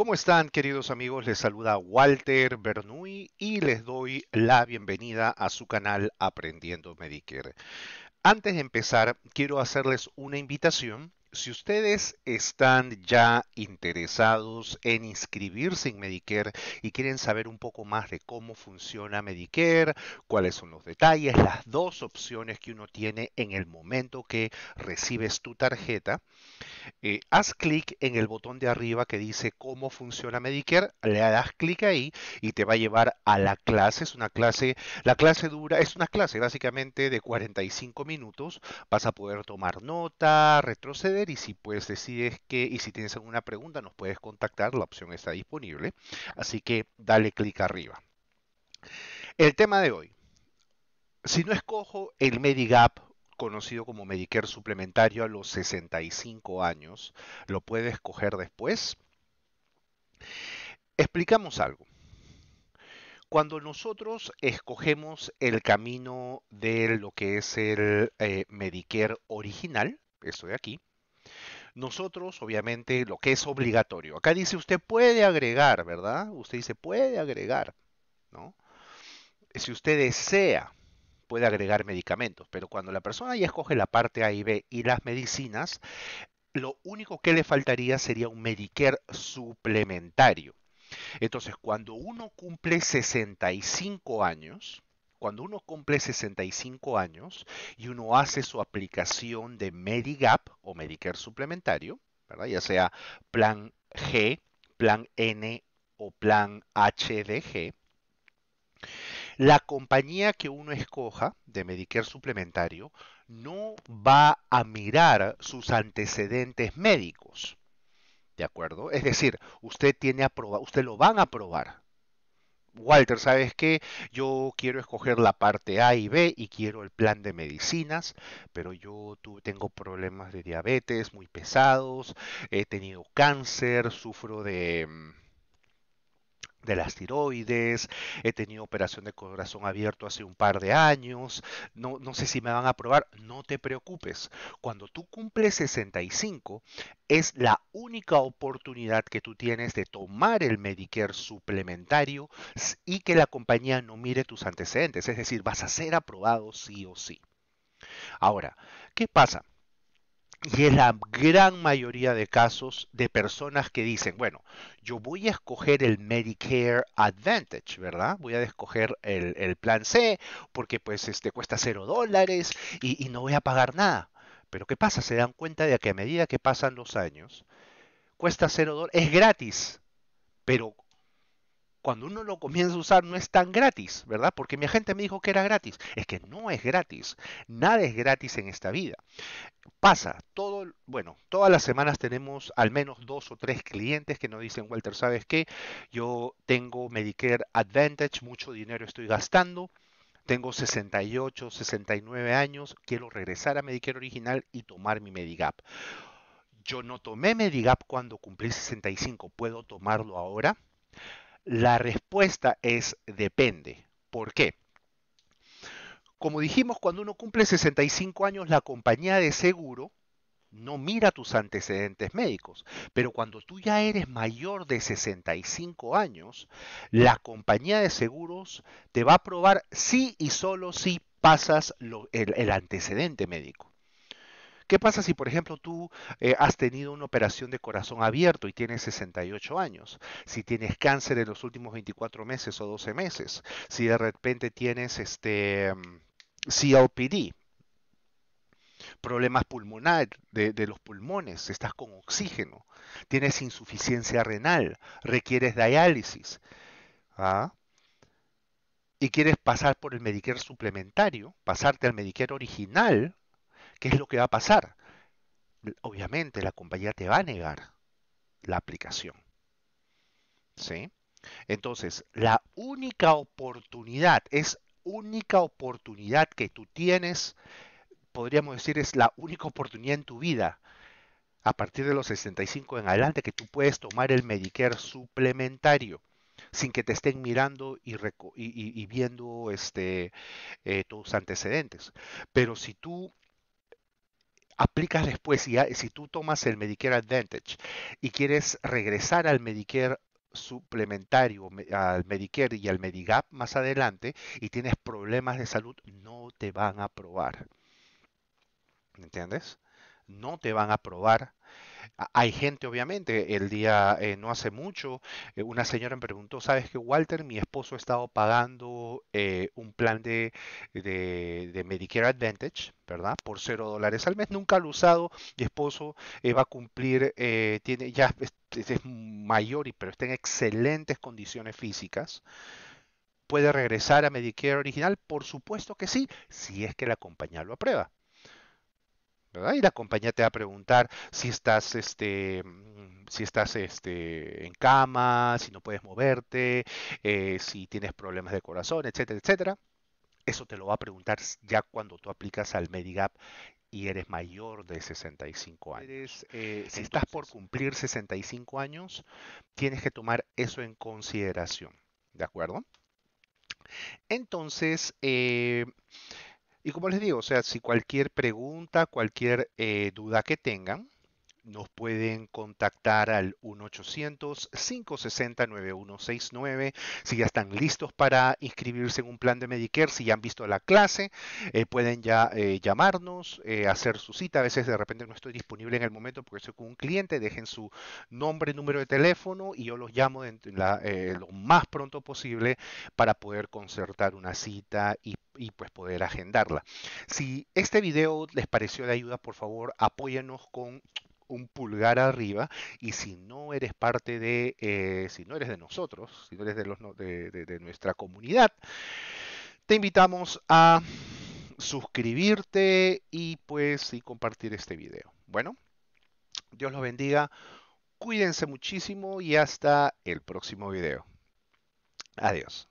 ¿Cómo están queridos amigos? Les saluda Walter Bernoulli y les doy la bienvenida a su canal Aprendiendo Medicare. Antes de empezar, quiero hacerles una invitación. Si ustedes están ya interesados en inscribirse en Medicare y quieren saber un poco más de cómo funciona Medicare, cuáles son los detalles, las dos opciones que uno tiene en el momento que recibes tu tarjeta, eh, haz clic en el botón de arriba que dice cómo funciona Medicare, le das clic ahí y te va a llevar a la clase. Es una clase, la clase dura, es una clase básicamente de 45 minutos. Vas a poder tomar nota, retroceder y si puedes decides que, y si tienes alguna pregunta, nos puedes contactar, la opción está disponible. Así que dale clic arriba. El tema de hoy. Si no escojo el Medigap conocido como Medicare suplementario a los 65 años. Lo puede escoger después. Explicamos algo. Cuando nosotros escogemos el camino de lo que es el eh, Medicare original, esto de aquí, nosotros, obviamente, lo que es obligatorio. Acá dice, usted puede agregar, ¿verdad? Usted dice, puede agregar, ¿no? Si usted desea, puede agregar medicamentos, pero cuando la persona ya escoge la parte A y B y las medicinas, lo único que le faltaría sería un Medicare suplementario. Entonces, cuando uno cumple 65 años, cuando uno cumple 65 años y uno hace su aplicación de Medigap o Medicare suplementario, ¿verdad? ya sea plan G, plan N o plan HDG, la compañía que uno escoja de Medicare suplementario no va a mirar sus antecedentes médicos. ¿De acuerdo? Es decir, usted tiene aprobado, usted lo van a aprobar. Walter, ¿sabes qué? Yo quiero escoger la parte A y B y quiero el plan de medicinas, pero yo tengo problemas de diabetes muy pesados, he tenido cáncer, sufro de mm, de las tiroides, he tenido operación de corazón abierto hace un par de años, no, no sé si me van a aprobar, no te preocupes. Cuando tú cumples 65, es la única oportunidad que tú tienes de tomar el Medicare suplementario y que la compañía no mire tus antecedentes, es decir, vas a ser aprobado sí o sí. Ahora, ¿qué pasa? Y es la gran mayoría de casos de personas que dicen, bueno, yo voy a escoger el Medicare Advantage, ¿verdad? Voy a escoger el, plan C porque pues este cuesta cero dólares y, y no voy a pagar nada. Pero ¿qué pasa? Se dan cuenta de que a medida que pasan los años, cuesta cero dólares, es gratis, pero cuando uno lo comienza a usar no es tan gratis, ¿verdad? Porque mi agente me dijo que era gratis. Es que no es gratis. Nada es gratis en esta vida. Pasa, todo, bueno, todas las semanas tenemos al menos dos o tres clientes que nos dicen, Walter, ¿sabes qué? Yo tengo Medicare Advantage, mucho dinero estoy gastando. Tengo 68, 69 años, quiero regresar a Medicare original y tomar mi Medigap. Yo no tomé Medigap cuando cumplí 65, ¿puedo tomarlo ahora? La respuesta es depende. ¿Por qué? Como dijimos, cuando uno cumple 65 años, la compañía de seguro no mira tus antecedentes médicos. Pero cuando tú ya eres mayor de 65 años, la compañía de seguros te va a probar sí y solo si pasas el antecedente médico. ¿Qué pasa si, por ejemplo, tú eh, has tenido una operación de corazón abierto y tienes 68 años? Si tienes cáncer en los últimos 24 meses o 12 meses, si de repente tienes este COPD, problemas pulmonares de, los pulmones, estás con oxígeno, tienes insuficiencia renal, requieres diálisis ¿ah? y quieres pasar por el Medicare suplementario, pasarte al Medicare original, ¿Qué es lo que va a pasar? Obviamente la compañía te va a negar la aplicación. ¿Sí? Entonces, la única oportunidad, es única oportunidad que tú tienes, podríamos decir, es la única oportunidad en tu vida, a partir de los 65 en adelante, que tú puedes tomar el Medicare suplementario sin que te estén mirando y, viendo este, eh, tus antecedentes. Pero si tú aplicas después, si, si tú tomas el Medicare Advantage y quieres regresar al Medicare suplementario al Medicare y al Medigap más adelante y tienes problemas de salud, no te van a aprobar. ¿Entiendes? No te van a aprobar hay gente, obviamente, el día eh, no hace mucho, eh, una señora me preguntó, ¿sabes que Walter, mi esposo ha estado pagando eh, un plan de, Medicare Advantage, ¿verdad? Por cero dólares al mes, nunca lo ha usado, mi esposo va a cumplir, tiene, ya es, mayor, pero está en excelentes condiciones físicas. ¿Puede regresar a Medicare original? Por supuesto que sí, si es que la compañía lo aprueba. Y la compañía te va a preguntar si estás, este, mm, si estás este, en cama, si no puedes moverte, eh, si tienes problemas de corazón, etcétera, etcétera. Eso te lo va a preguntar ya cuando tú aplicas al Medigap y eres mayor de 65 años. Eh, si estás por cumplir 65 años, tienes que tomar eso en consideración, ¿de acuerdo? Entonces, eh, y como les digo, o sea, si cualquier pregunta, cualquier eh, duda que tengan, nos pueden contactar al 1-800-560-9169 si ya están listos para inscribirse en un plan de Medicare, si ya han visto la clase, eh, pueden ya eh, llamarnos, eh, hacer su cita. A veces de repente no estoy disponible en el momento porque estoy con un cliente, dejen su nombre, número de teléfono y yo los llamo lo más pronto posible para poder concertar una cita y, pues poder agendarla. Si este video les pareció de ayuda, por favor apóyenos con un pulgar arriba y si no eres parte de, eh, si no eres de nosotros, si no eres de, los, nuestra comunidad, te invitamos a suscribirte y pues y compartir este video. Bueno, Dios los bendiga, cuídense muchísimo y hasta el próximo video. Adiós.